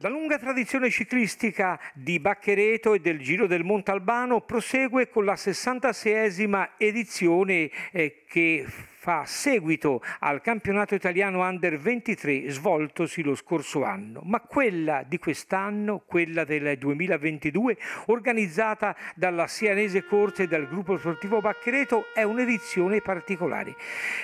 La lunga tradizione ciclistica di Bacchereto e del Giro del Montalbano prosegue con la 66esima edizione eh, che fa seguito al campionato italiano Under 23 svoltosi lo scorso anno, ma quella di quest'anno, quella del 2022, organizzata dalla Sianese Corte e dal gruppo sportivo Bacchereto, è un'edizione particolare.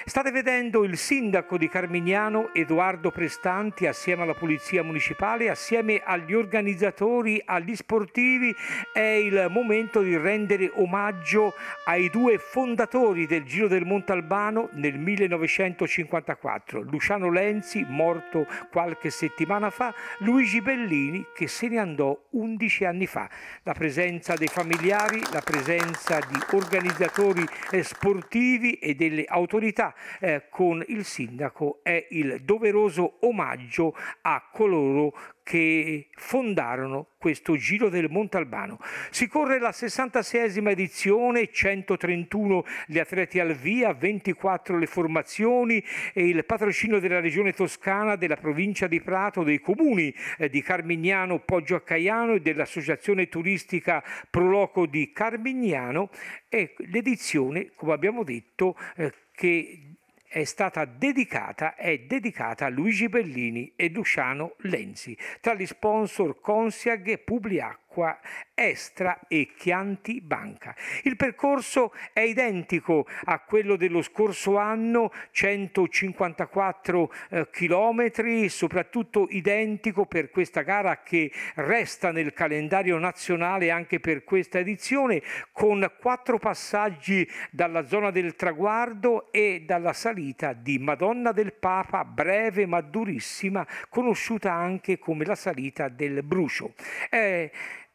State vedendo il sindaco di Carmignano, Edoardo Prestanti, assieme alla Polizia Municipale, assieme agli organizzatori, agli sportivi, è il momento di rendere omaggio ai due fondatori del Giro del Montalbano, nel 1954, Luciano Lenzi, morto qualche settimana fa, Luigi Bellini che se ne andò 11 anni fa. La presenza dei familiari, la presenza di organizzatori eh, sportivi e delle autorità eh, con il sindaco è il doveroso omaggio a coloro che fondarono questo Giro del Montalbano. Si corre la 66esima edizione, 131 gli atleti al via, 24 le formazioni e il patrocino della regione toscana, della provincia di Prato, dei comuni eh, di Carmignano, Poggio a Caiano e dell'associazione turistica Proloco di Carmignano e l'edizione, come abbiamo detto, eh, che è stata dedicata, è dedicata a Luigi Bellini e Luciano Lenzi. Tra gli sponsor Consiag, e Publiac, Acqua, extra e Chianti Banca. Il percorso è identico a quello dello scorso anno, 154 eh, chilometri, soprattutto identico per questa gara che resta nel calendario nazionale anche per questa edizione, con quattro passaggi dalla zona del traguardo e dalla salita di Madonna del Papa, breve ma durissima, conosciuta anche come la salita del brucio. Eh,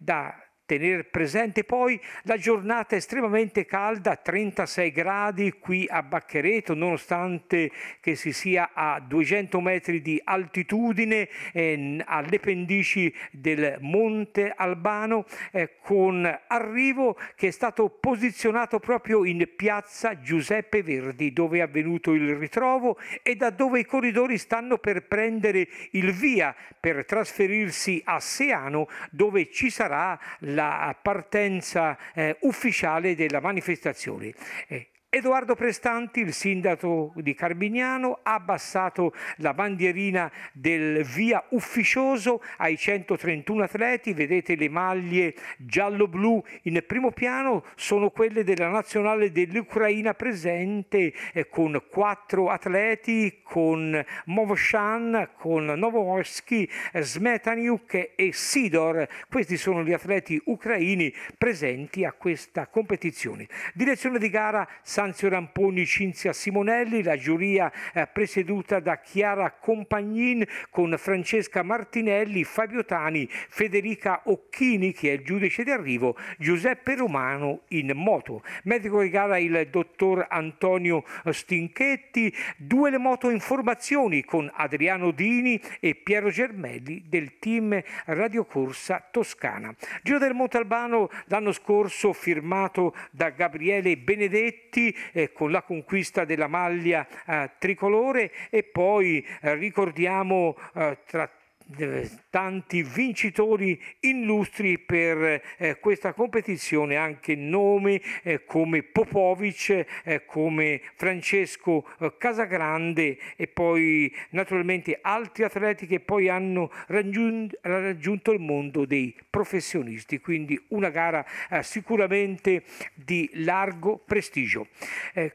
da Tenere presente poi la giornata estremamente calda, 36 gradi qui a Bacchereto, nonostante che si sia a 200 metri di altitudine eh, alle pendici del Monte Albano, eh, con arrivo che è stato posizionato proprio in piazza Giuseppe Verdi, dove è avvenuto il ritrovo e da dove i corridori stanno per prendere il via per trasferirsi a Seano, dove ci sarà la la partenza eh, ufficiale della manifestazione. Eh, Edoardo Prestanti, il sindaco di Carbignano, ha abbassato la bandierina del via ufficioso ai 131 atleti, vedete le maglie giallo-blu in primo piano, sono quelle della nazionale dell'Ucraina presente eh, con quattro atleti, con Movoshan, con Novomorsky, eh, Smetaniuk e Sidor, questi sono gli atleti ucraini presenti a questa competizione. Direzione di gara Sanzio Ramponi, Cinzia Simonelli, la giuria eh, presieduta da Chiara Compagnin con Francesca Martinelli, Fabio Tani, Federica Occhini che è il giudice di arrivo, Giuseppe Romano in moto. Medico di gara il dottor Antonio Stinchetti, due le moto informazioni con Adriano Dini e Piero Germelli del team Radiocorsa Toscana. Giro del Montalbano l'anno scorso firmato da Gabriele Benedetti eh, con la conquista della maglia eh, tricolore e poi eh, ricordiamo eh, tra eh, tanti vincitori illustri per eh, questa competizione, anche nomi eh, come Popovic, eh, come Francesco eh, Casagrande e poi naturalmente altri atleti che poi hanno raggiun raggiunto il mondo dei professionisti, quindi una gara eh, sicuramente di largo prestigio.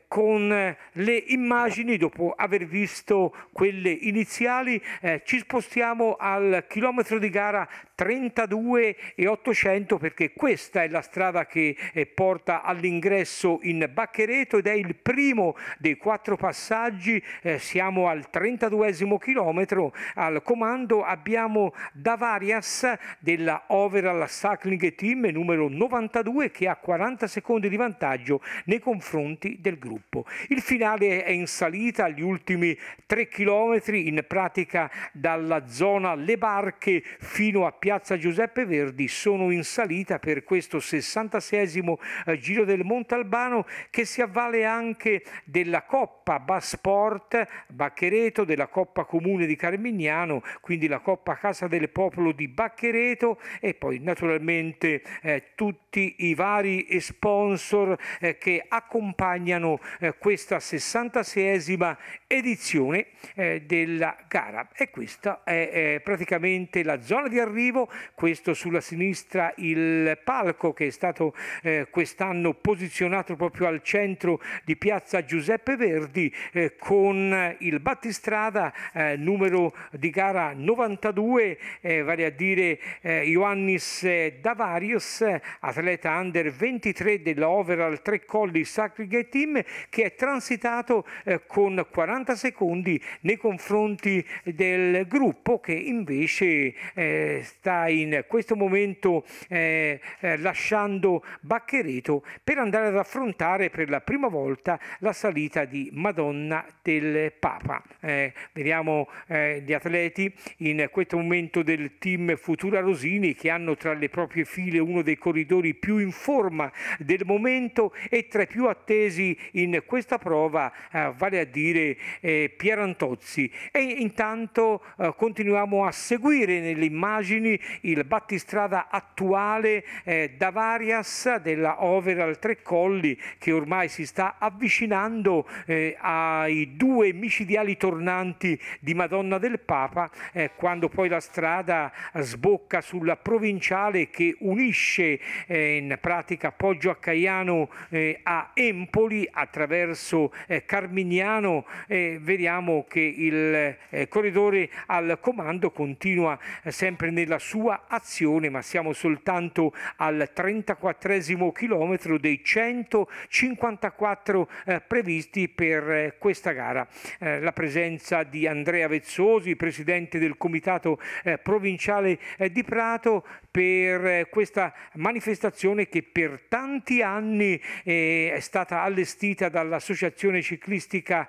con le immagini, dopo aver visto quelle iniziali, ci spostiamo al chilometro di gara 32 e 800 perché questa è la strada che eh, porta all'ingresso in Bacchereto ed è il primo dei quattro passaggi, eh, siamo al 32 chilometro, al comando abbiamo Davarias della Overall Cycling Team numero 92 che ha 40 secondi di vantaggio nei confronti del gruppo. Il finale è in salita, agli ultimi 3 chilometri in pratica dalla zona Le Barche fino a Piazza piazza Giuseppe Verdi sono in salita per questo 66 eh, Giro del Montalbano che si avvale anche della Coppa Basport Bacchereto, della Coppa Comune di Carmignano, quindi la Coppa Casa del Popolo di Bacchereto e poi naturalmente eh, tutti i vari sponsor eh, che accompagnano eh, questa 66esima edizione eh, della gara e questa è eh, praticamente la zona di arrivo positivo, questo sulla sinistra il palco che è stato eh, quest'anno posizionato proprio al centro di piazza Giuseppe Verdi eh, con il battistrada eh, numero di gara 92, eh, vale a dire eh, Ioannis eh, Davarius, atleta under 23 dell'Overal 3 Colli Sacri Sacrigate Team che è transitato con 40 secondi nei confronti del gruppo che invece eh, sta in questo momento eh, eh, lasciando Bacchereto per andare ad affrontare per la prima volta la salita di Madonna del Papa. Eh, vediamo eh, gli atleti in questo momento del team Futura Rosini che hanno tra le proprie file uno dei corridori più in forma del momento e tra i più attesi in questa prova, eh, vale a dire eh, Pierantozzi. E intanto continuiamo a seguire nelle immagini il battistrada attuale eh, da Varias della Overal Tre Colli che ormai si sta avvicinando eh, ai due micidiali tornanti di Madonna del Papa eh, quando poi la strada sbocca sulla provinciale che unisce eh, in pratica Poggio a Caiano eh, a Empoli attraverso eh, Carmignano vediamo che il corridore al comando continua sempre nella sua azione, ma siamo soltanto al 34 chilometro dei 154 eh, previsti per eh, questa gara. Eh, la presenza di Andrea Vezzosi, presidente del comitato eh, provinciale eh, di Prato, per eh, questa manifestazione che per tanti anni è stata allestita dall'Associazione Ciclistica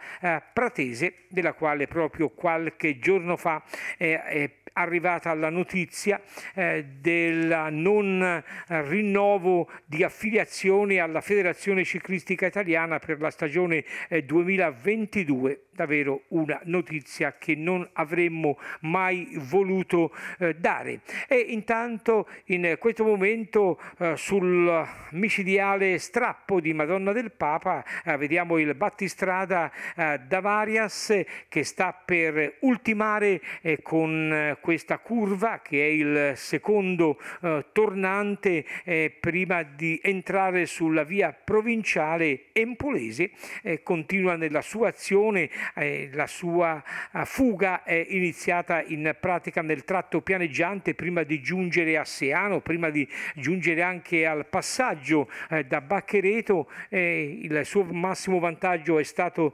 Pratese, della quale proprio qualche giorno fa è arrivata la notizia eh, del non eh, rinnovo di affiliazione alla Federazione Ciclistica Italiana per la stagione 2022 eh, davvero una notizia che non avremmo mai voluto eh, dare. E intanto in questo momento eh, sul micidiale strappo di Madonna del Papa eh, vediamo il battistrada eh, da Varias che sta per ultimare con questa curva che è il secondo eh, tornante eh, prima di entrare sulla via provinciale empolese, eh, continua nella sua azione, eh, la sua eh, fuga è iniziata in pratica nel tratto pianeggiante prima di giungere a Seano, prima di giungere anche al passaggio da Bacchereto, il suo massimo vantaggio è stato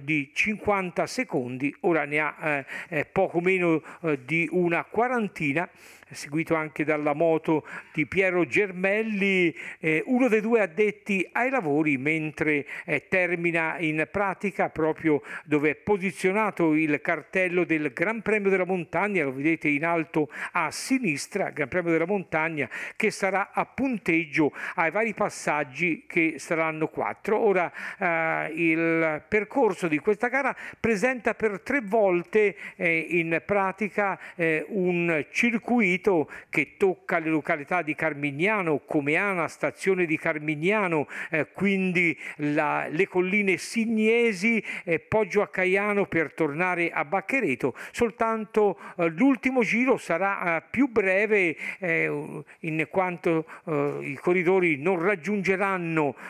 di 50 secondi, ora ne ha poco meno di una quarantina seguito anche dalla moto di Piero Germelli, eh, uno dei due addetti ai lavori mentre eh, termina in pratica proprio dove è posizionato il cartello del Gran Premio della Montagna, lo vedete in alto a sinistra, Gran Premio della Montagna che sarà a punteggio ai vari passaggi che saranno quattro. Ora eh, il percorso di questa gara presenta per tre volte eh, in pratica eh, un circuito sentito che tocca le località di Carmignano, Comeana, stazione di Carmignano, eh, quindi la, le colline Signesi, eh, Poggio a Caiano per tornare a Bacchereto, soltanto eh, l'ultimo giro sarà eh, più breve eh, in quanto eh, i corridori non raggiungeranno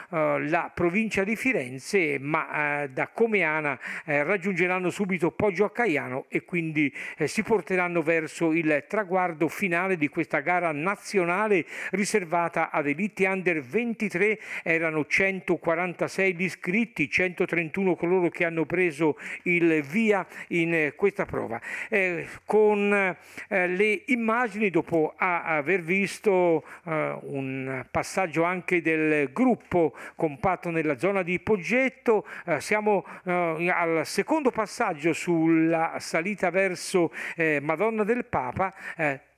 la provincia di Firenze ma da Comeana raggiungeranno subito Poggio a Caiano e quindi si porteranno verso il traguardo finale di questa gara nazionale riservata ad Elite Under 23 erano 146 gli iscritti, 131 coloro che hanno preso il via in eh, questa prova. Eh, con eh, le immagini, dopo aver visto eh, un passaggio anche del gruppo compatto nella zona di Poggetto, eh, siamo eh, al secondo passaggio sulla salita verso Madonna del Papa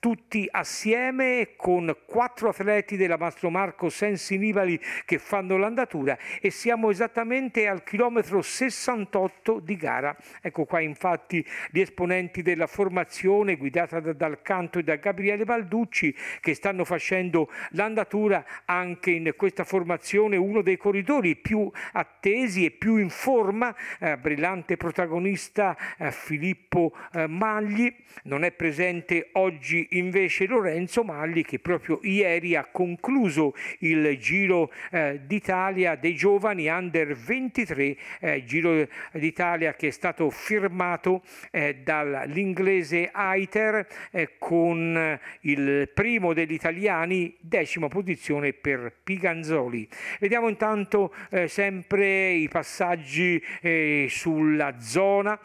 tutti assieme con quattro atleti della Mastro Marco Sensi Nivali che fanno l'andatura e siamo esattamente al chilometro 68 di gara. Ecco qua infatti gli esponenti della formazione guidata da, dal canto e da Gabriele Balducci che stanno facendo l'andatura anche in questa formazione, uno dei corridori più attesi e più in forma, eh, brillante protagonista eh, Filippo eh, Magli, non è presente oggi invece Lorenzo Malli che proprio ieri ha concluso il Giro eh, d'Italia dei giovani under 23, eh, Giro d'Italia che è stato firmato eh, dall'inglese Aiter eh, con il primo degli italiani, decima posizione per Piganzoli. Vediamo intanto eh, sempre i passaggi eh, sulla zona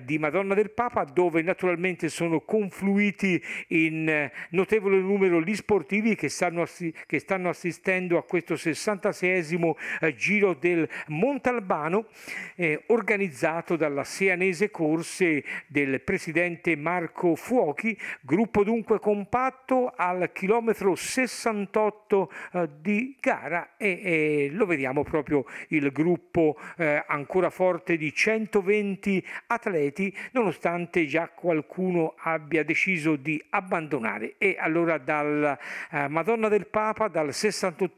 di Madonna del Papa dove naturalmente sono confluiti in eh, notevole numero gli sportivi che stanno, assi- che stanno assistendo a questo 66esimo eh, giro del Montalbano eh, organizzato dalla Sianese Corse del presidente Marco Fuochi, gruppo dunque compatto al chilometro 68 eh, di gara e, e, lo vediamo proprio il gruppo eh, ancora forte di 120 atleti nonostante già qualcuno abbia deciso di abbandonare abbandonare. E allora dalla eh, Madonna del Papa, dal 68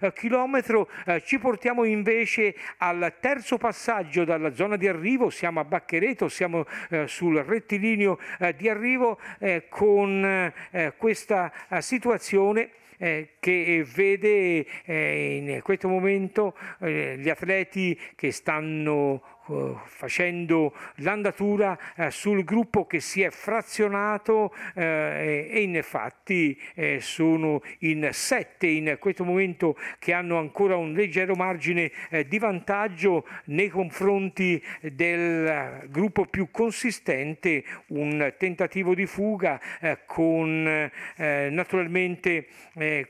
eh, chilometro, eh, ci portiamo invece al terzo passaggio dalla zona di arrivo, siamo a Bacchereto, siamo eh, sul rettilineo di arrivo con questa situazione. Eh, che vede eh, in questo momento eh, gli atleti che stanno eh, facendo l'andatura eh, sul gruppo che si è frazionato eh, e infatti sono in sette in questo momento che hanno ancora un leggero margine di vantaggio nei confronti del gruppo più consistente, un tentativo di fuga con naturalmente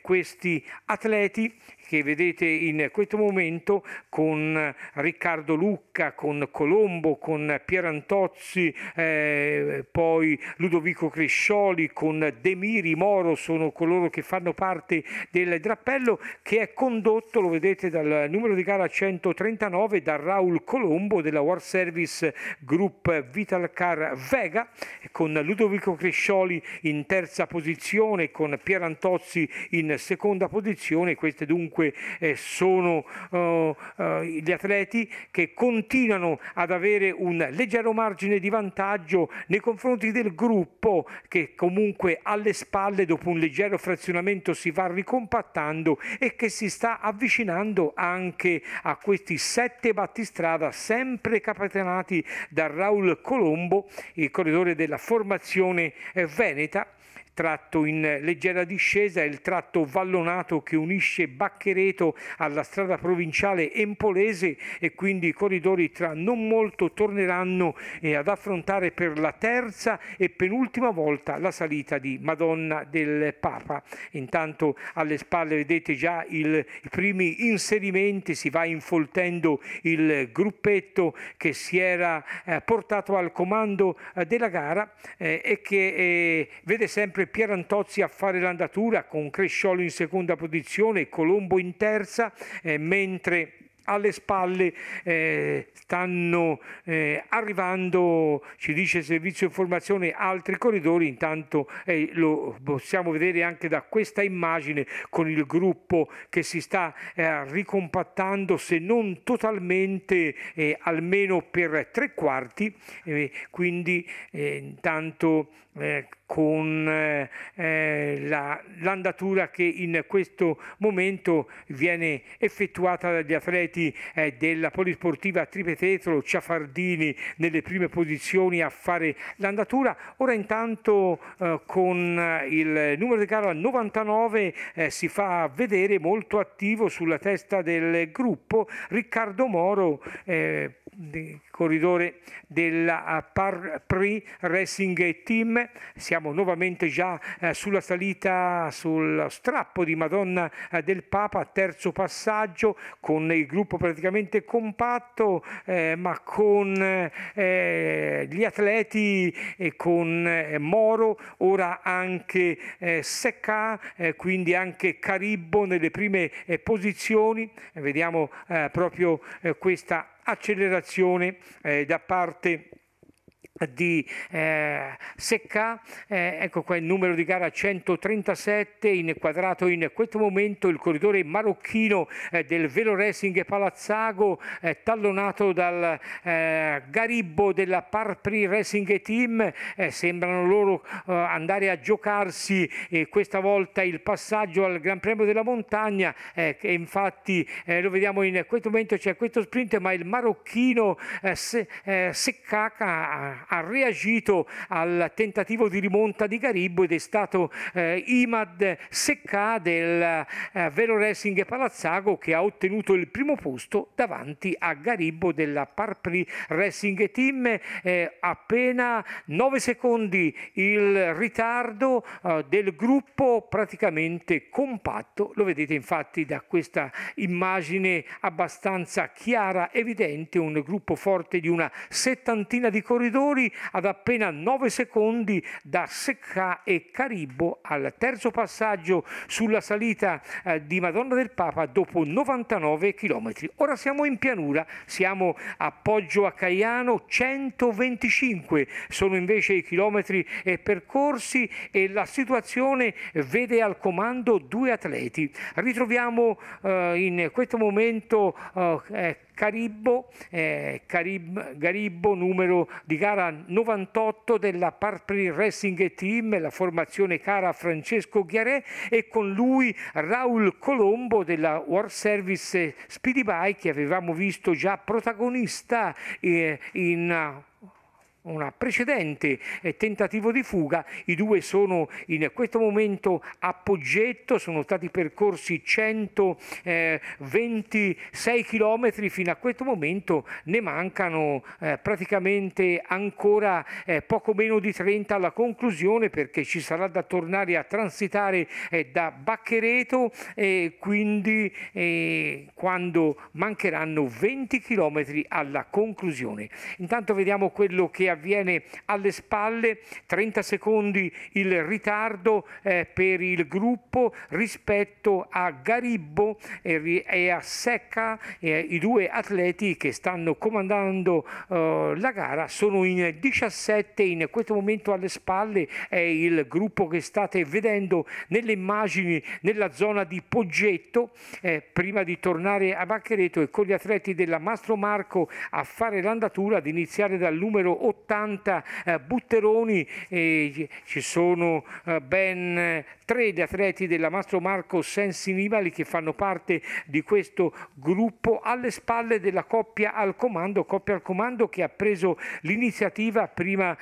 questi atleti che vedete in questo momento con Riccardo Lucca, con Colombo, con Pierantozzi, eh, poi Ludovico Crescioli, con Demiri Moro, sono coloro che fanno parte del drappello che è condotto, lo vedete, dal numero di gara 139 da Raul Colombo della War Service Group Vitalcar Vega con Ludovico Crescioli in terza posizione, con Pierantozzi in seconda posizione, queste dunque comunque eh, sono eh, eh, gli atleti che continuano ad avere un leggero margine di vantaggio nei confronti del gruppo che comunque alle spalle dopo un leggero frazionamento si va ricompattando e che si sta avvicinando anche a questi sette battistrada sempre capitanati da Raul Colombo, il corridore della formazione veneta tratto in leggera discesa è il tratto vallonato che unisce Bacchereto alla strada provinciale empolese e quindi i corridori tra non molto torneranno eh, ad affrontare per la terza e penultima volta la salita di Madonna del Papa. Intanto alle spalle vedete già il, i primi inserimenti, si va infoltendo il gruppetto che si era eh, portato al comando eh, della gara eh, e che eh, vede sempre sempre Antozzi a fare l'andatura con Cresciolo in seconda posizione e Colombo in terza, eh, mentre alle spalle eh, stanno eh, arrivando, ci dice il servizio informazione, altri corridori, intanto eh, lo possiamo vedere anche da questa immagine con il gruppo che si sta eh, ricompattando, se non totalmente, eh, almeno per tre quarti, eh, quindi intanto con eh, la, l'andatura che in questo momento viene effettuata dagli atleti atleti eh, della polisportiva Tripetetro, Ciafardini nelle prime posizioni a fare l'andatura. Ora intanto eh, con eh, il numero di gara 99 eh, si fa vedere molto attivo sulla testa del gruppo Riccardo Moro. Eh, corridore della eh, Par Parprix Racing Team. Siamo nuovamente già eh, sulla salita sul strappo di Madonna eh, del Papa, terzo passaggio con il gruppo praticamente compatto, eh, ma con eh, gli atleti e con eh, Moro, ora anche eh, Secca, quindi anche Caribbo nelle prime posizioni. Vediamo proprio questa accelerazione eh, da parte di eh, Secca, eh, ecco qua il numero di gara 137 inquadrato in questo momento il corridore marocchino eh, del Velo Racing Palazzago eh, tallonato dal eh, Garibbo della Parpri Racing Team eh, sembrano loro andare a giocarsi questa volta il passaggio al Gran Premio della Montagna che infatti lo vediamo in questo momento c'è questo sprint ma il marocchino Secca ha reagito al tentativo di rimonta di Garibbo ed è stato eh, Imad Secca del eh, Velo Racing Palazzago che ha ottenuto il primo posto davanti a Garibbo della Parpri Racing Team eh, appena 9 secondi il ritardo eh, del gruppo praticamente compatto lo vedete infatti da questa immagine abbastanza chiara evidente un gruppo forte di una settantina di corridori giocatori ad appena 9 secondi da Secca e Caribbo al terzo passaggio sulla salita eh, di Madonna del Papa dopo 99 km. Ora siamo in pianura, siamo a Poggio a Caiano, 125 sono invece i chilometri percorsi e la situazione vede al comando due atleti. Ritroviamo eh, in questo momento eh, eh Caribbo, eh, Carib, Garibbo numero di gara 98 della Parpri Racing Team, la formazione cara Francesco Ghiarè e con lui Raul Colombo della World Service Speedy Bike che avevamo visto già protagonista eh, in una precedente eh, tentativo di fuga, i due sono in questo momento a Poggetto, sono stati percorsi 126 eh, chilometri fino a questo momento, ne mancano eh, praticamente ancora poco meno di 30 alla conclusione perché ci sarà da tornare a transitare da Bacchereto e quindi quando mancheranno 20 chilometri alla conclusione. Intanto vediamo quello che avviene avviene alle spalle, 30 secondi il ritardo eh, per il gruppo rispetto a Garibbo e, e a Secca, eh, i due atleti che stanno comandando eh, la gara sono in 17 in questo momento alle spalle è il gruppo che state vedendo nelle immagini nella zona di Poggetto eh, prima di tornare a Bacchereto e con gli atleti della Mastro Marco a fare l'andatura ad iniziare dal numero 8 80 eh, butteroni e ci sono eh, ben eh, tre gli atleti della Mastro Marco Sensinibali che fanno parte di questo gruppo alle spalle della coppia al comando, coppia al comando che ha preso l'iniziativa prima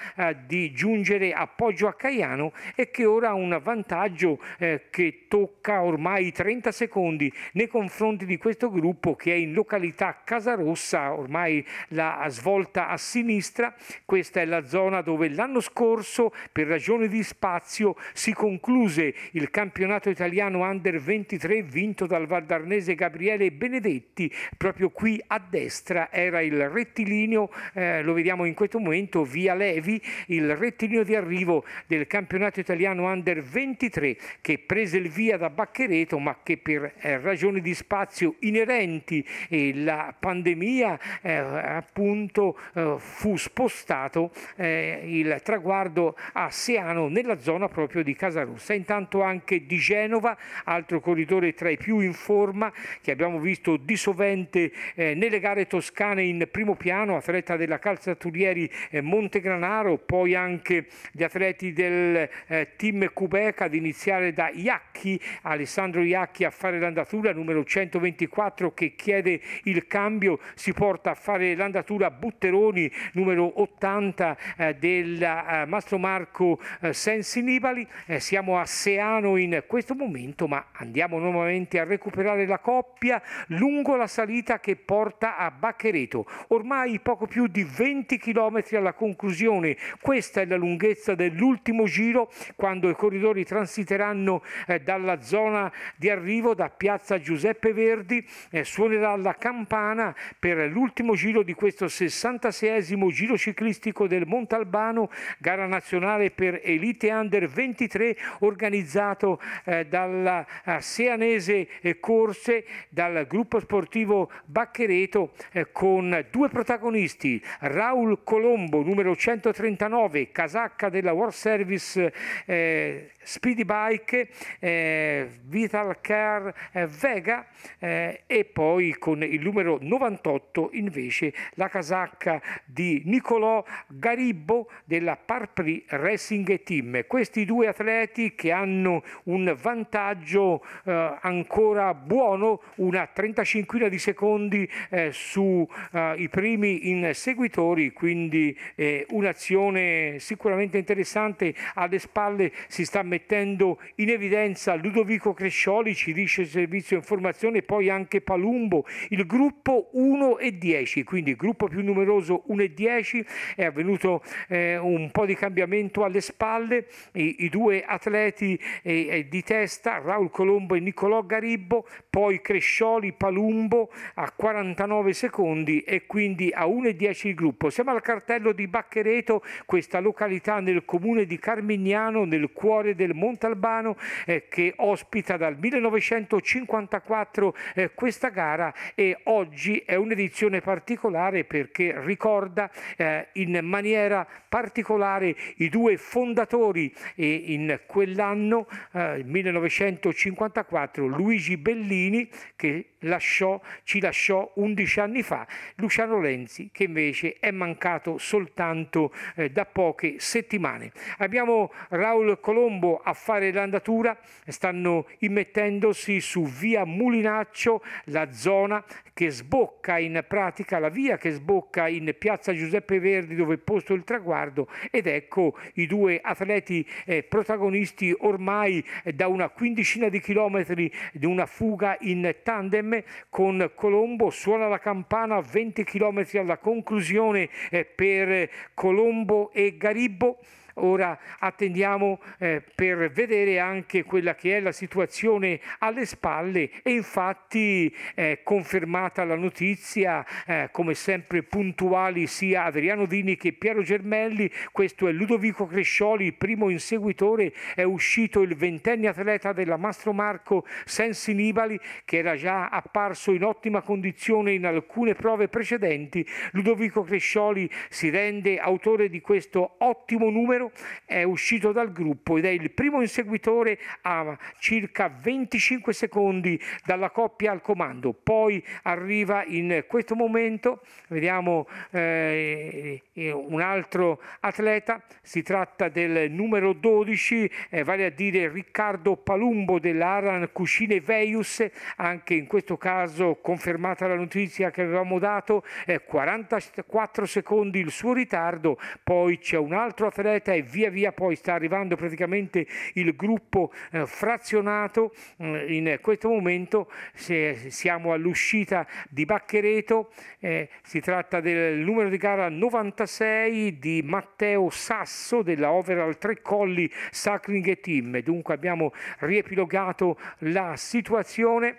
di giungere a Poggio a Caiano e che ora ha un vantaggio che tocca ormai 30 secondi nei confronti di questo gruppo che è in località Casarossa, ormai la svolta a sinistra, questa è la zona dove l'anno scorso, per ragioni di spazio, si concluse il campionato italiano Under 23 vinto dal valdarnese Gabriele Benedetti. Proprio qui a destra era il rettilineo, eh, lo vediamo in questo momento, via Levi, il rettilineo di arrivo del campionato italiano Under 23 che prese il via da Bacchereto ma che per eh, ragioni di spazio inerenti e la pandemia eh, appunto eh, fu spostata portato eh, il traguardo a Seano nella zona proprio di Casarossa. Intanto anche di Genova, altro corridore tra i più in forma che abbiamo visto di sovente eh, nelle gare toscane in primo piano, atleta della Calzaturieri eh, Montegranaro, poi anche gli atleti del eh, team Cubeca, ad iniziare da Iacchi, Alessandro Iacchi a fare l'andatura, numero 124 che chiede il cambio, si porta a fare l'andatura Butteroni, numero 80 80 eh, del eh, Mastro Marco eh, Sensi Nibali, eh, siamo a Seano in questo momento ma andiamo nuovamente a recuperare la coppia lungo la salita che porta a Bacchereto, ormai poco più di 20 km alla conclusione, questa è la lunghezza dell'ultimo giro quando i corridori transiteranno eh, dalla zona di arrivo da piazza Giuseppe Verdi, eh, suonerà la campana per l'ultimo giro di questo 66 giro ciclista agonistico del Montalbano, gara nazionale per Elite Under 23 organizzato eh, dalla eh, Seanese eh, Corse, dal gruppo sportivo Bacchereto eh, con due protagonisti, Raul Colombo numero 139, casacca della War Service eh, Speedy Bike, eh, Vital Car Vega e poi con il numero 98 invece la casacca di Nicolò Garibbo della Parpri Racing Team. Questi due atleti che hanno un vantaggio eh, ancora buono, una 35 di secondi eh, sui eh, primi inseguitori, quindi eh, un'azione sicuramente interessante. Alle spalle si sta mettendo in evidenza Ludovico Crescioli, ci dice il servizio informazione, poi anche Palumbo, il gruppo 1 e 10, quindi il gruppo più numeroso 1 e 10 è avvenuto eh, un po' di cambiamento alle spalle, i, i due atleti eh, eh di testa, Raul Colombo e Nicolò Garibbo, poi Crescioli, Palumbo a 49 secondi e quindi a 1,10 il gruppo. Siamo al cartello di Bacchereto, questa località nel comune di Carmignano, nel cuore del Montalbano, eh, che ospita dal 1954 eh, questa gara e oggi è un'edizione particolare perché ricorda eh, il in maniera particolare i due fondatori e in quell'anno, eh, 1954, Luigi Bellini che lasciò, ci lasciò 11 anni fa, Luciano Lenzi che invece è mancato soltanto eh, da poche settimane. Abbiamo Raul Colombo a fare l'andatura, stanno immettendosi su via Mulinaccio, la zona che sbocca in pratica, la via che sbocca in piazza Giuseppe Verdi di dove è posto il traguardo ed ecco i due atleti eh, protagonisti ormai eh, da una quindicina di chilometri di una fuga in tandem con Colombo suona la campana 20 chilometri alla conclusione eh, per Colombo e Garibbo Ora attendiamo eh, per vedere anche quella che è la situazione alle spalle e infatti eh, confermata la notizia, eh, come sempre puntuali sia Adriano Dini che Piero Germelli, questo è Ludovico Crescioli, primo inseguitore, è uscito il ventenne atleta della Mastro Marco Sensi Nibali che era già apparso in ottima condizione in alcune prove precedenti. Ludovico Crescioli si rende autore di questo ottimo numero Cairo è uscito dal gruppo ed è il primo inseguitore a circa 25 secondi dalla coppia al comando. Poi arriva in questo momento, vediamo eh, eh un altro atleta, si tratta del numero 12, eh, vale a dire Riccardo Palumbo dell'Aran Cucine Veius, anche in questo caso confermata la notizia che avevamo dato, eh, 44 secondi il suo ritardo, poi c'è un altro atleta e via via poi sta arrivando praticamente il gruppo eh, frazionato. Mm, in questo momento siamo all'uscita di Bacchereto, eh, si tratta del numero di gara 96 di Matteo Sasso della Overall Tre Colli Sacring Team. Dunque abbiamo riepilogato la situazione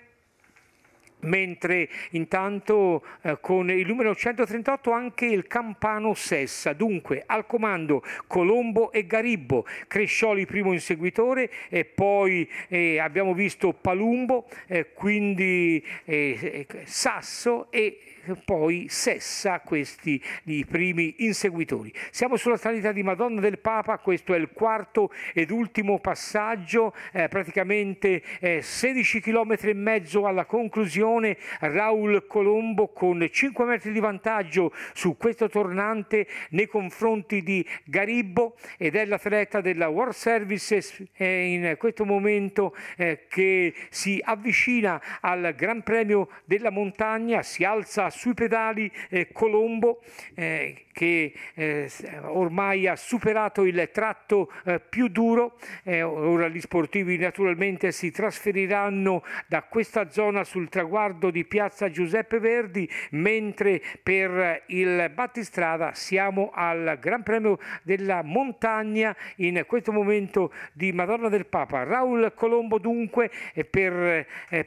mentre intanto eh, con il numero 138 anche il Campano Sessa, dunque al comando Colombo e Garibbo, Crescioli primo inseguitore e poi eh, abbiamo visto Palumbo, eh, quindi eh, eh, Sasso e poi sessa questi i primi inseguitori. Siamo sulla sanità di Madonna del Papa, questo è il quarto ed ultimo passaggio, eh, praticamente eh, 16 km e mezzo alla conclusione, Raul Colombo con 5 metri di vantaggio su questo tornante nei confronti di Garibbo ed è l'atleta della World Services eh, in questo momento eh, che si avvicina al Gran Premio della Montagna, si alza sui pedali eh, Colombo eh, che eh, ormai ha superato il tratto eh, più duro, eh, ora gli sportivi naturalmente si trasferiranno da questa zona sul traguardo di piazza Giuseppe Verdi, mentre per il battistrada siamo al Gran Premio della Montagna in questo momento di Madonna del Papa. Raul Colombo dunque eh, per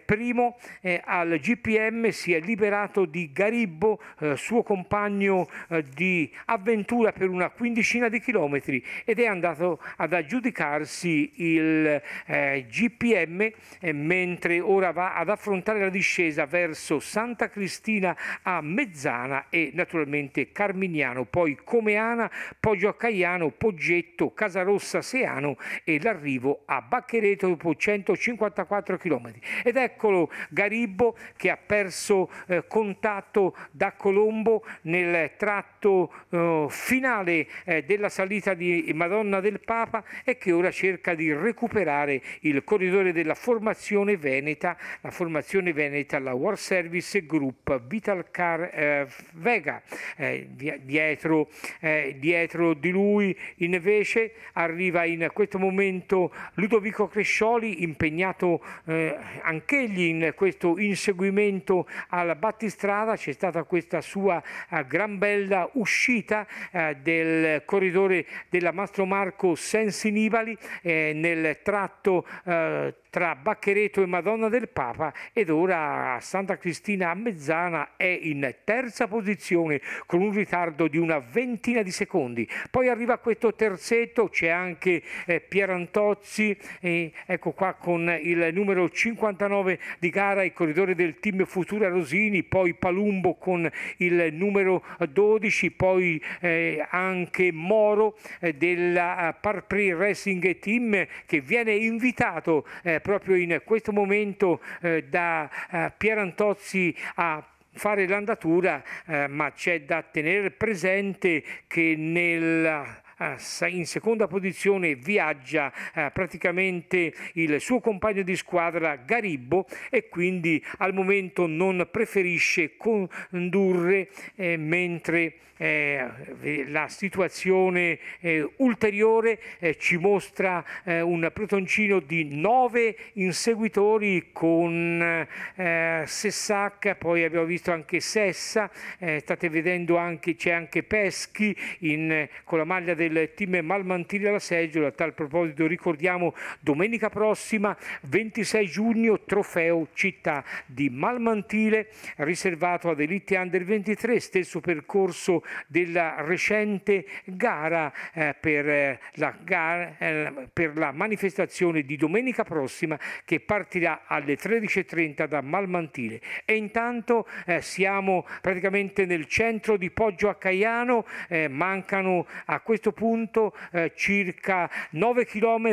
primo al GPM si è liberato di Garibbo, eh, suo compagno eh, di avventura per una quindicina di chilometri ed è andato ad aggiudicarsi il eh, GPM eh, mentre ora va ad affrontare la discesa verso Santa Cristina a Mezzana e naturalmente Carminiano, poi Comeana, Poggio a Caiano, Poggetto, Casarossa, Seano e l'arrivo a Bacchereto dopo 154 chilometri. Ed eccolo Garibbo che ha perso eh, contatto fatto da Colombo nel tratto eh, finale eh, della salita di Madonna del Papa e che ora cerca di recuperare il corridore della formazione veneta, la formazione veneta, la War Service Group Vitalcar eh, Vega. Eh, dietro, eh, dietro, di lui invece arriva in questo momento Ludovico Crescioli impegnato eh, anch'egli in questo inseguimento alla battistrada c'è stata questa sua eh, gran bella uscita eh, del corridore della Mastro Marco Sensinibali eh, nel tratto tra Bacchereto e Madonna del Papa ed ora Santa Cristina a Mezzana è in terza posizione con un ritardo di una ventina di secondi. Poi arriva questo terzetto, c'è anche eh, Pierantozzi, eh, ecco qua con il numero 59 di gara, il corridore del team Futura Rosini, poi Palù Columbo con il numero 12, poi eh, anche Moro eh, della eh, Parpri Racing Team che viene invitato eh, proprio in questo momento eh, da eh, Pierantozzi a fare l'andatura, ma c'è da tenere presente che nella Ah, in seconda posizione viaggia eh, praticamente il suo compagno di squadra Garibbo e quindi al momento non preferisce condurre eh, mentre eh, la situazione ulteriore ci mostra un protoncino di nove inseguitori con Sessac poi abbiamo visto anche Sessa, state vedendo anche c'è anche Peschi in, con la maglia del del team Malmantini alla seggiola. A tal proposito ricordiamo domenica prossima 26 giugno trofeo città di Malmantile riservato ad Elite Under 23, stesso percorso della recente gara, eh, per, eh, la gara eh, per la manifestazione di domenica prossima che partirà alle 13.30 da Malmantile. E intanto eh, siamo praticamente nel centro di Poggio a Caiano, eh, mancano a questo punto eh, circa 9 km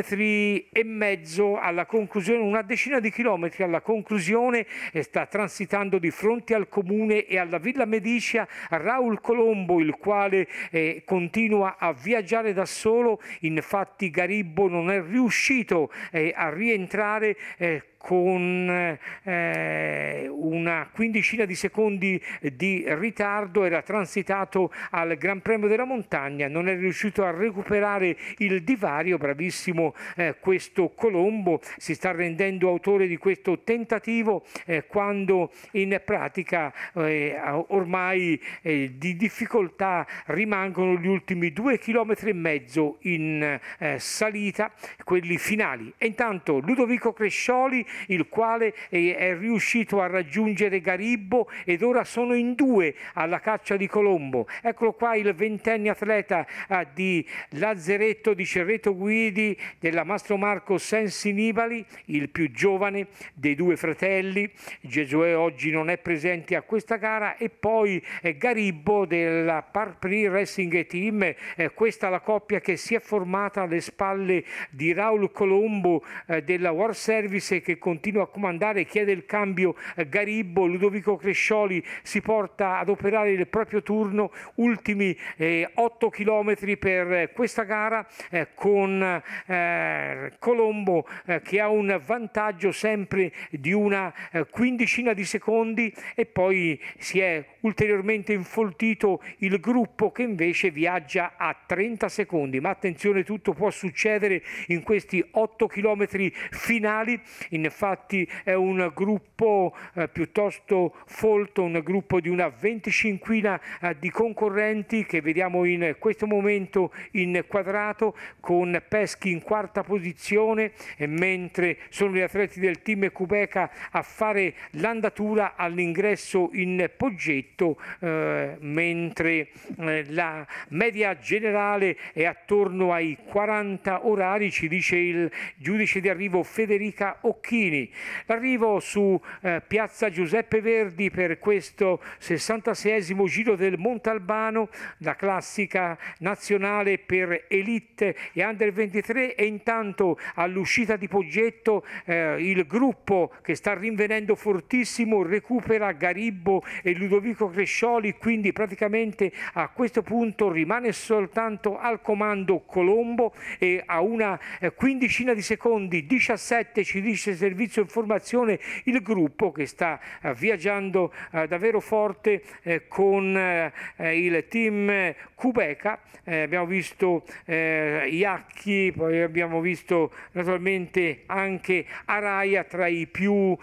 e mezzo alla conclusione, una decina di chilometri alla conclusione eh, sta transitando di fronte al comune e alla Villa Medicia Raul Colombo il quale eh, continua a viaggiare da solo, infatti Garibbo non è riuscito eh, a rientrare eh, con eh, una quindicina di secondi di ritardo, era transitato al Gran Premio della Montagna, non è riuscito a recuperare il divario, bravissimo eh, questo Colombo, si sta rendendo autore di questo tentativo eh, quando in pratica eh, ormai eh, di difficoltà rimangono gli ultimi due chilometri e mezzo in eh, salita, quelli finali. E intanto Ludovico Crescioli il quale è riuscito a raggiungere Garibbo ed ora sono in due alla caccia di Colombo. Eccolo qua il ventenne atleta ah, di Lazzeretto di Cerreto Guidi della Mastro Marco Sensinibali, il più giovane dei due fratelli. Gesuè oggi non è presente a questa gara e poi eh, Garibbo della Parprix Racing Team, eh, questa è la coppia che si è formata alle spalle di Raul Colombo eh, della War Service che continua a comandare, chiede il cambio eh, Garibbo, Ludovico Crescioli si porta ad operare il proprio turno, ultimi eh, 8 km per eh, questa gara eh, con eh, Colombo eh, che ha un vantaggio sempre di una quindicina di secondi e poi si è ulteriormente infoltito il gruppo che invece viaggia a 30 secondi, ma attenzione tutto può succedere in questi 8 km finali in infatti è un gruppo eh, piuttosto folto, un gruppo di una venticinquina eh, di concorrenti che vediamo in questo momento in quadrato con Peschi in quarta posizione mentre sono gli atleti del team Cubeca a fare l'andatura all'ingresso in Poggetto eh, mentre eh, la media generale è attorno ai 40 orari ci dice il giudice di arrivo Federica Occhini Martini. L'arrivo su eh, piazza Giuseppe Verdi per questo 66esimo giro del Montalbano, la classica nazionale per elite e under 23 e intanto all'uscita di Poggetto eh, il gruppo che sta rinvenendo fortissimo recupera Garibbo e Ludovico Crescioli, quindi praticamente a questo punto rimane soltanto al comando Colombo e a una eh, quindicina di secondi, 17 ci dice servizio informazione il gruppo che sta eh, viaggiando eh, davvero forte eh, con il team Cubeca, abbiamo visto Iacchi, poi abbiamo visto naturalmente anche Araia tra i più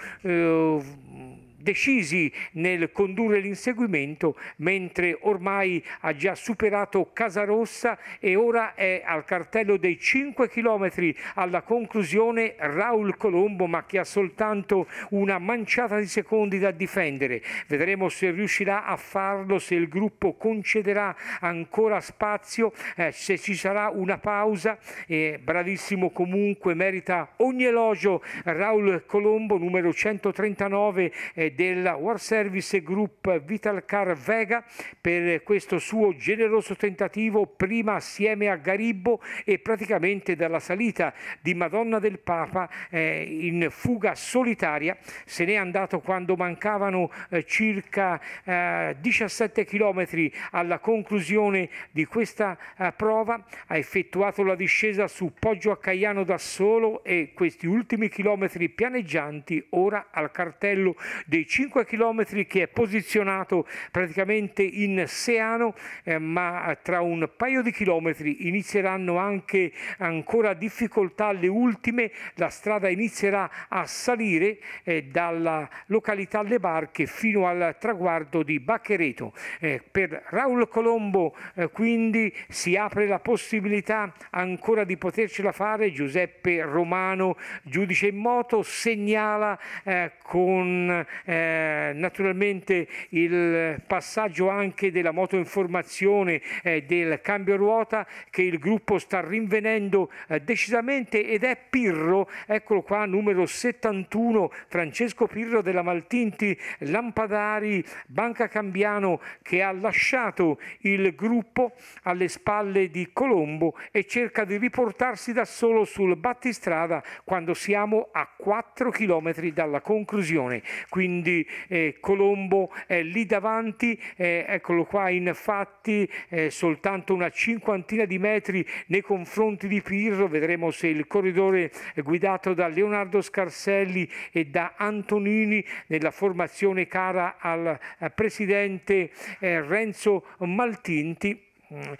decisi nel condurre l'inseguimento, mentre ormai ha già superato Casarossa e ora è al cartello dei 5 km alla conclusione Raul Colombo, ma che ha soltanto una manciata di secondi da difendere. Vedremo se riuscirà a farlo, se il gruppo concederà ancora spazio, eh, se ci sarà una pausa. Eh, bravissimo comunque, merita ogni elogio Raul Colombo, numero 139 eh, della War Service Group Vitalcar Vega per questo suo generoso tentativo prima assieme a Garibbo e praticamente dalla salita di Madonna del Papa eh, in fuga solitaria se n'è andato quando mancavano eh, circa eh, 17 km alla conclusione di questa eh, prova ha effettuato la discesa su Poggio a Caiano da solo e questi ultimi chilometri pianeggianti ora al cartello dei dei 5 km che è posizionato praticamente in Seano, eh, ma tra un paio di chilometri inizieranno anche ancora difficoltà le ultime, la strada inizierà a salire eh, dalla località Le Barche fino al traguardo di Bacchereto. Eh, per Raul Colombo eh, quindi si apre la possibilità ancora di potercela fare, Giuseppe Romano, giudice in moto, segnala eh, con eh, eh, naturalmente il passaggio anche della moto motoinformazione, eh, del cambio ruota che il gruppo sta rinvenendo eh, decisamente ed è Pirro, eccolo qua, numero 71, Francesco Pirro della Maltinti Lampadari, Banca Cambiano che ha lasciato il gruppo alle spalle di Colombo e cerca di riportarsi da solo sul battistrada quando siamo a 4 km dalla conclusione. Quindi quindi eh, Colombo è lì davanti, eh, eccolo qua infatti eh, soltanto una cinquantina di metri nei confronti di Pirro, vedremo se il corridore eh, guidato da Leonardo Scarselli e da Antonini nella formazione cara al eh, presidente eh, Renzo Maltinti Mm,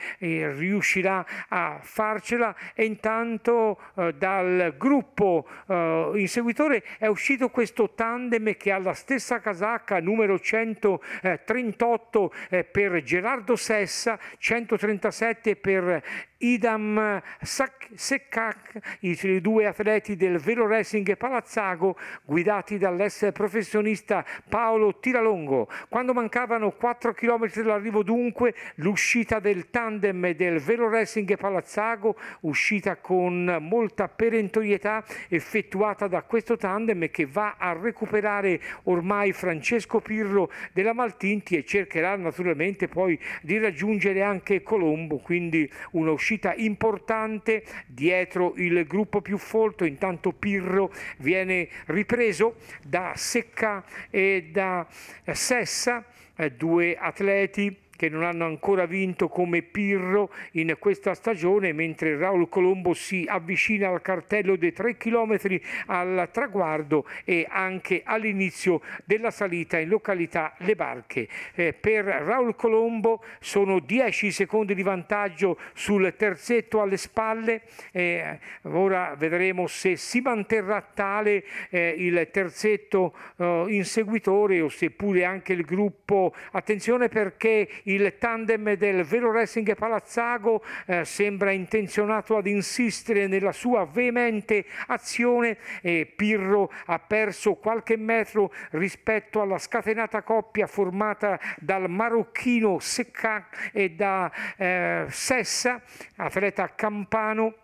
riuscirà a farcela e intanto eh, dal gruppo eh, inseguitore è uscito questo tandem che ha la stessa casacca numero 138 eh, per Gerardo Sessa, 137 per Idam Seccac, i due atleti del Velo Racing Palazzago, guidati dall'ex professionista Paolo Tiralongo. Quando mancavano 4 km dall'arrivo dunque, l'uscita del tandem del Velo Racing Palazzago, uscita con molta perentorietà effettuata da questo tandem che va a recuperare ormai Francesco Pirro della Maltinti e cercherà naturalmente poi di raggiungere anche Colombo, quindi una uscita riuscita importante dietro il gruppo più folto, intanto Pirro viene ripreso da Secca e da Sessa, eh, due atleti che non hanno ancora vinto come Pirro in questa stagione, mentre Raul Colombo si avvicina al cartello dei 3 km al traguardo e anche all'inizio della salita in località Le Barche. Eh, per Raul Colombo sono 10 secondi di vantaggio sul terzetto alle spalle, eh, ora vedremo se si manterrà tale eh, il terzetto eh, inseguitore o seppure anche il gruppo. Attenzione perché il tandem del vero Racing Palazzago eh, sembra intenzionato ad insistere nella sua veemente azione e Pirro ha perso qualche metro rispetto alla scatenata coppia formata dal marocchino Secca e da eh, Sessa, atleta campano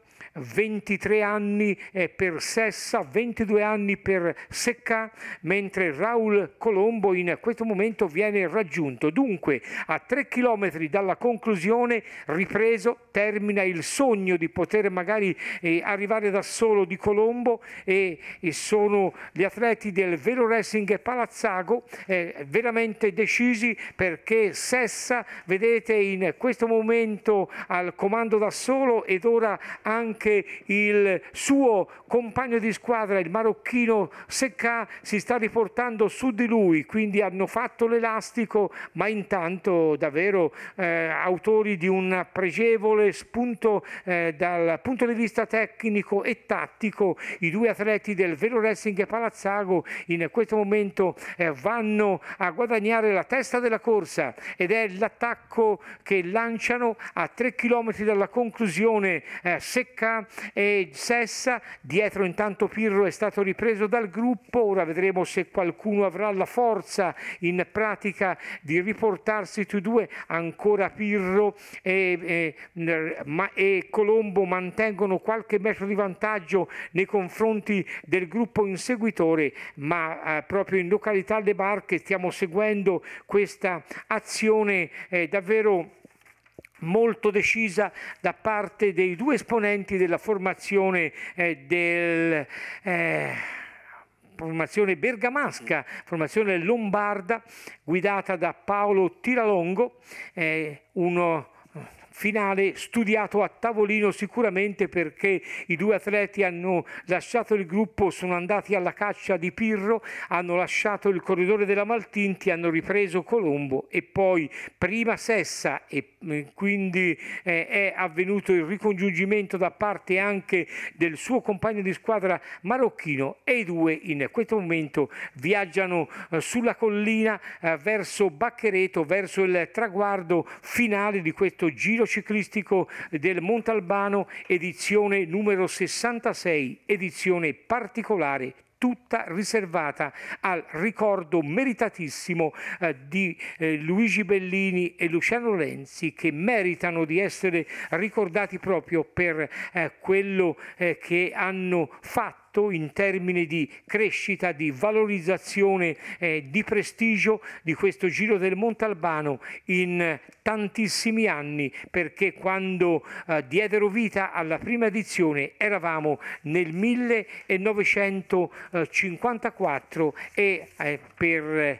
23 anni eh, per Sessa, 22 anni per Secca, mentre Raul Colombo in questo momento viene raggiunto. Dunque a 3 km dalla conclusione ripreso termina il sogno di poter magari eh, arrivare da solo di Colombo e, e, sono gli atleti del Velo Racing Palazzago eh, veramente decisi perché Sessa vedete in questo momento al comando da solo ed ora anche che il suo compagno di squadra, il marocchino Secca, si sta riportando su di lui, quindi hanno fatto l'elastico, ma intanto davvero eh, autori di un pregevole spunto eh, dal punto di vista tecnico e tattico, i due atleti del Velo Wrestling Palazzago in questo momento eh, vanno a guadagnare la testa della corsa ed è l'attacco che lanciano a 3 km dalla conclusione eh, secca Luca e Sessa, dietro intanto Pirro è stato ripreso dal gruppo, ora vedremo se qualcuno avrà la forza in pratica di riportarsi tutti e due, ancora Pirro e, e, mm, ma, e Colombo mantengono qualche metro di vantaggio nei confronti del gruppo inseguitore, ma eh, proprio in località Le Barche stiamo seguendo questa azione eh, davvero molto decisa da parte dei due esponenti della formazione eh, del... Eh, formazione bergamasca, formazione lombarda guidata da Paolo Tiralongo, eh, uno finale studiato a tavolino sicuramente perché i due atleti hanno lasciato il gruppo, sono andati alla caccia di Pirro, hanno lasciato il corridore della Maltinti, hanno ripreso Colombo e poi prima Sessa e mm, quindi eh, è avvenuto il ricongiungimento da parte anche del suo compagno di squadra marocchino e i due in questo momento viaggiano eh, sulla collina eh, verso Bacchereto, verso il traguardo finale di questo giro ciclistico del Montalbano, edizione numero 66, edizione particolare tutta riservata al ricordo meritatissimo eh, di eh, Luigi Bellini e Luciano Lenzi che meritano di essere ricordati proprio per eh, quello eh, che hanno fatto fatto in termini di crescita, di valorizzazione, eh, di prestigio di questo Giro del Monte Albano in tantissimi anni perché quando eh, diedero vita alla prima edizione eravamo nel 1954 e eh, per eh,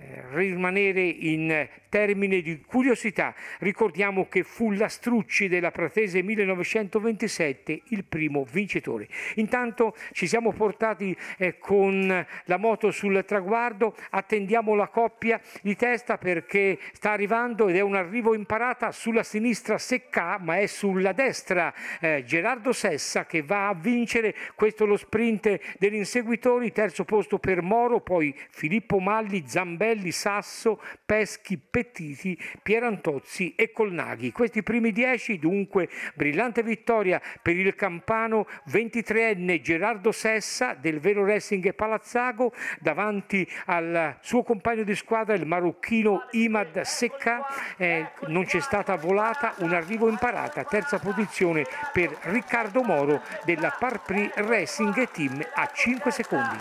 eh, rimanere in termine di curiosità, ricordiamo che fu Lastrucci della Pratese 1927 il primo vincitore. Intanto ci siamo portati eh, con la moto sul traguardo, attendiamo la coppia di testa perché sta arrivando ed è un arrivo imparata sulla sinistra Secca, ma è sulla destra eh, Gerardo Sessa che va a vincere questo lo sprint degli inseguitori, terzo posto per Moro, poi Filippo Malli, Zambelli Cappelli, Sasso, Peschi, Pettiti, Pierantozzi e Colnaghi. Questi primi dieci dunque brillante vittoria per il campano 23enne Gerardo Sessa del Vero Racing Palazzago davanti al suo compagno di squadra il marocchino Imad Secca. Eh, non c'è stata volata, un arrivo in parata, terza posizione per Riccardo Moro della Parpri Racing Team a 5 secondi.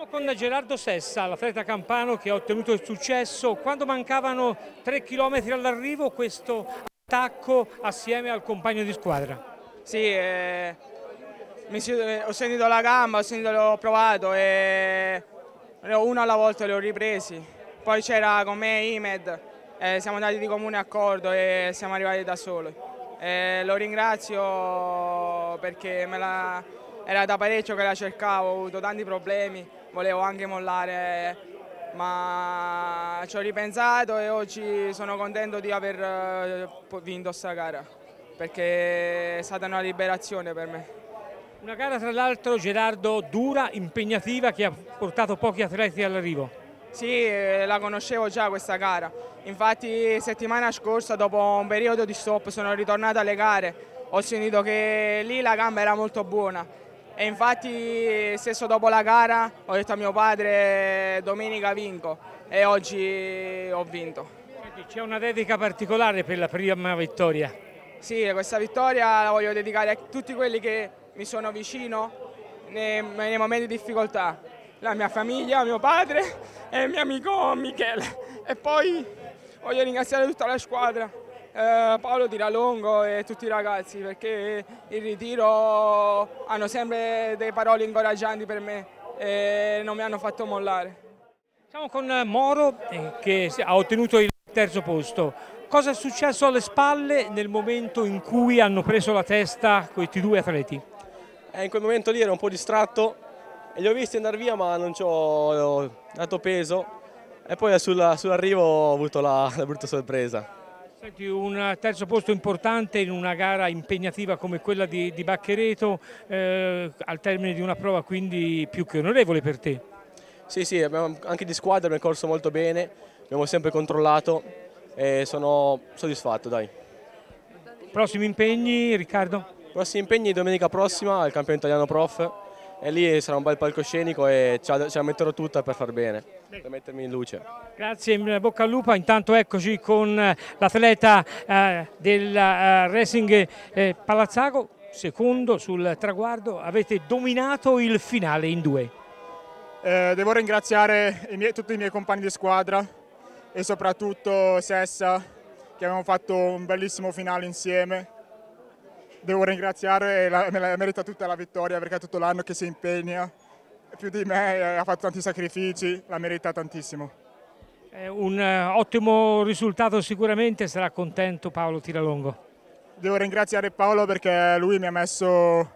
Siamo con Gerardo Sessa, l'atleta campano che ha ottenuto il successo. Quando mancavano 3 km all'arrivo questo attacco assieme al compagno di squadra? Sì, eh, si, eh, ho sentito la gamba, l'ho provato e uno alla volta li ho ripresi. Poi c'era con me Imed, eh, siamo andati di comune accordo e siamo arrivati da soli. Eh, lo ringrazio perché me la, era da parecchio che la cercavo, ho avuto tanti problemi volevo anche mollare, ma ci ho ripensato e oggi sono contento di aver eh, vinto questa gara, perché è stata una liberazione per me. Una gara tra l'altro Gerardo dura, impegnativa, che ha portato pochi atleti all'arrivo. Sì, eh, la conoscevo già questa gara, infatti settimana scorsa dopo un periodo di stop sono ritornato alle gare, ho sentito che lì la gamba era molto buona e infatti stesso dopo la gara ho detto a mio padre domenica vinco e oggi ho vinto. C'è una dedica particolare per la prima vittoria? Sì, questa vittoria la voglio dedicare a tutti quelli che mi sono vicino nei, nei momenti di difficoltà. La mia famiglia, mio padre e il mio amico Michele. E poi voglio ringraziare tutta la squadra eh, Paolo tira lungo e tutti i ragazzi perché il ritiro hanno sempre delle parole incoraggianti per me e non mi hanno fatto mollare. Siamo con Moro eh, che ha ottenuto il terzo posto. Cosa è successo alle spalle nel momento in cui hanno preso la testa questi due atleti? Eh, in quel momento lì ero un po' distratto e li ho visti andare via ma non ci ho dato peso e poi sull'arrivo sull ho avuto la, la brutta sorpresa. Senti, un terzo posto importante in una gara impegnativa come quella di, di Bacchereto, eh, al termine di una prova quindi più che onorevole per te. Sì, sì, anche di squadra abbiamo corso molto bene, abbiamo sempre controllato e sono soddisfatto, dai. Prossimi impegni, Riccardo? Prossimi impegni domenica prossima al campione italiano prof e lì sarà un bel palcoscenico e ce la, metterò tutta per far bene, per mettermi in luce. Grazie, in bocca al lupo, intanto eccoci con eh, l'atleta eh, del eh, Racing eh, Palazzago, secondo sul traguardo, avete dominato il finale in due. Eh, devo ringraziare i miei, tutti i miei compagni di squadra e soprattutto Sessa che abbiamo fatto un bellissimo finale insieme devo ringraziare e la, me la merita tutta la vittoria perché è tutto l'anno che si impegna, più di me, eh, ha fatto tanti sacrifici, la merita tantissimo. È eh, un eh, ottimo risultato sicuramente, sarà contento Paolo Tiralongo. Devo ringraziare Paolo perché lui mi ha messo,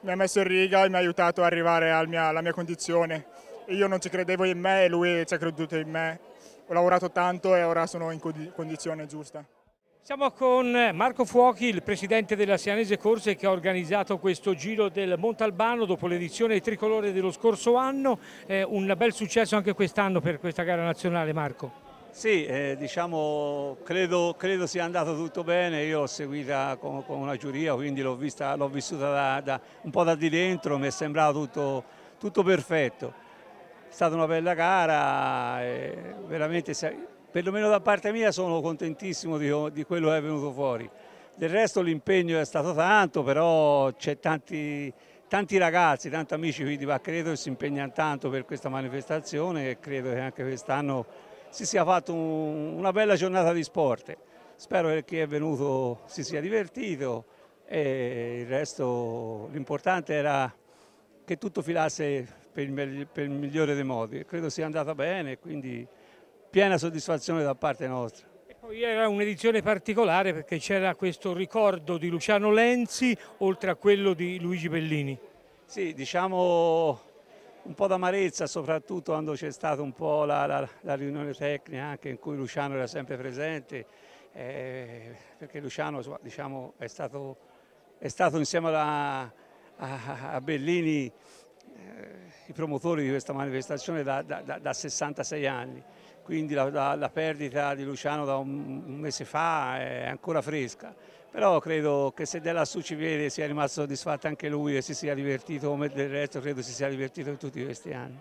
mi ha messo in riga e mi ha aiutato ad arrivare al mia, alla mia condizione. Io non ci credevo in me e lui ci ha creduto in me. Ho lavorato tanto e ora sono in condizione giusta. Siamo con Marco Fuochi, il presidente della Sianese Corse che ha organizzato questo giro del Montalbano dopo l'edizione tricolore dello scorso anno, eh, un bel successo anche quest'anno per questa gara nazionale Marco. Sì, eh, diciamo, credo, credo, sia andato tutto bene, io l'ho seguita con, con, una giuria, quindi l'ho vissuta da, da, un po' da di dentro, mi è sembrato tutto, tutto perfetto. È stata una bella gara, eh, veramente perlomeno da parte mia sono contentissimo di, di quello che è venuto fuori. Del resto l'impegno è stato tanto, però c'è tanti, tanti, ragazzi, tanti amici qui di Baccreto che si impegnano tanto per questa manifestazione e credo che anche quest'anno si sia fatto un, una bella giornata di sport. Spero che chi è venuto si sia divertito e il resto l'importante era che tutto filasse per il, per il migliore dei modi credo sia andata bene, quindi piena soddisfazione da parte nostra. Ecco, era un'edizione particolare perché c'era questo ricordo di Luciano Lenzi oltre a quello di Luigi Bellini. Sì, diciamo un po' d'amarezza soprattutto quando c'è stata un po' la, la, la, riunione tecnica anche in cui Luciano era sempre presente eh, perché Luciano diciamo, è, stato, è, stato, insieme alla, a, a, Bellini eh, i promotori di questa manifestazione da, da, da 66 anni quindi la, la, la, perdita di Luciano da un, un, mese fa è ancora fresca, però credo che se Della Su ci vede sia rimasto soddisfatto anche lui e si sia divertito come del resto credo si sia divertito in tutti questi anni.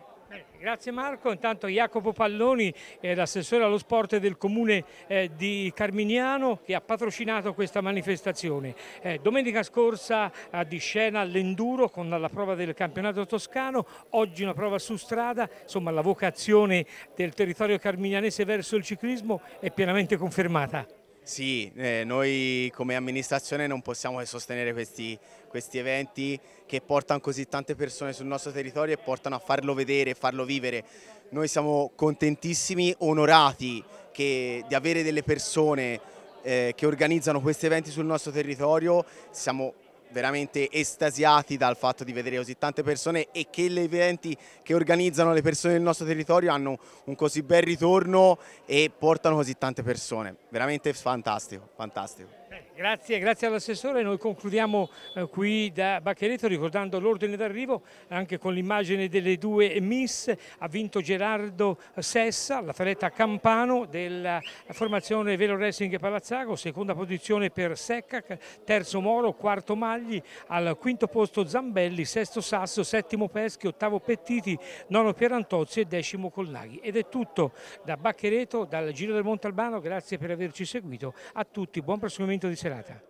Grazie Marco, intanto Jacopo Palloni, eh, l'assessore allo sport del comune eh, di Carminiano che ha patrocinato questa manifestazione. Eh, domenica scorsa di scena l'enduro con la prova del campionato toscano, oggi una prova su strada, insomma la vocazione del territorio carmignanese verso il ciclismo è pienamente confermata. Sì, eh, noi come amministrazione non possiamo che sostenere questi, questi, eventi che portano così tante persone sul nostro territorio e portano a farlo vedere, farlo vivere. Noi siamo contentissimi, onorati che, di avere delle persone eh, che organizzano questi eventi sul nostro territorio, siamo veramente estasiati dal fatto di vedere così tante persone e che gli eventi che organizzano le persone del nostro territorio hanno un così bel ritorno e portano così tante persone. Veramente fantastico, fantastico. Grazie, grazie all'assessore. Noi concludiamo eh, qui da Baccheretto ricordando l'ordine d'arrivo anche con l'immagine delle due miss. Ha vinto Gerardo Sessa, la feretta Campano della formazione Velo Racing Palazzago, seconda posizione per Seccac, terzo Moro, quarto Magli, al quinto posto Zambelli, sesto Sasso, settimo Peschi, ottavo Pettiti, nono Pierantozzi e decimo Colnaghi. Ed è tutto da Baccheretto, dal Giro del Montalbano. Grazie per averci seguito. A tutti, buon proseguimento di serata.